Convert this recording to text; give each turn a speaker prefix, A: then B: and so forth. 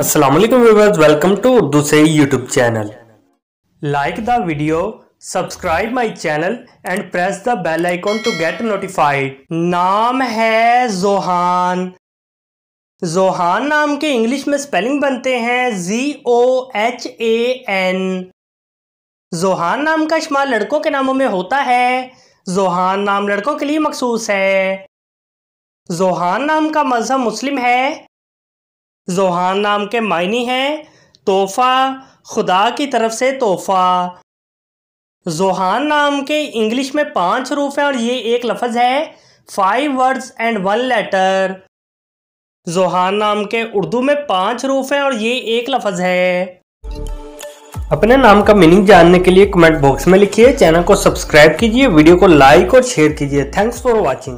A: Aslam viewers welcome to to Dusei YouTube channel
B: like the video
C: subscribe my channel and press the bell icon to get notified नाम है Johan Johan नाम के English में spelling बनते हैं G O H A N Johan नाम का शुमार लड़कों के नामों में होता है जोहान नाम लड़कों के लिए मखसूस है जोहान नाम का मजहब मुस्लिम है जोहान नाम के मायनी हैं तोहफ़ा खुदा की तरफ से तोहफ़ा जोहान नाम के इंग्लिश में पांच रूफ हैं और ये एक लफज है five words and one letter Johan नाम के उर्दू में पांच रूफ हैं और ये एक लफज है
B: अपने नाम का मीनिंग जानने के लिए कमेंट बॉक्स में लिखिए चैनल को सब्सक्राइब कीजिए वीडियो को लाइक और शेयर कीजिए थैंक्स फॉर वॉचिंग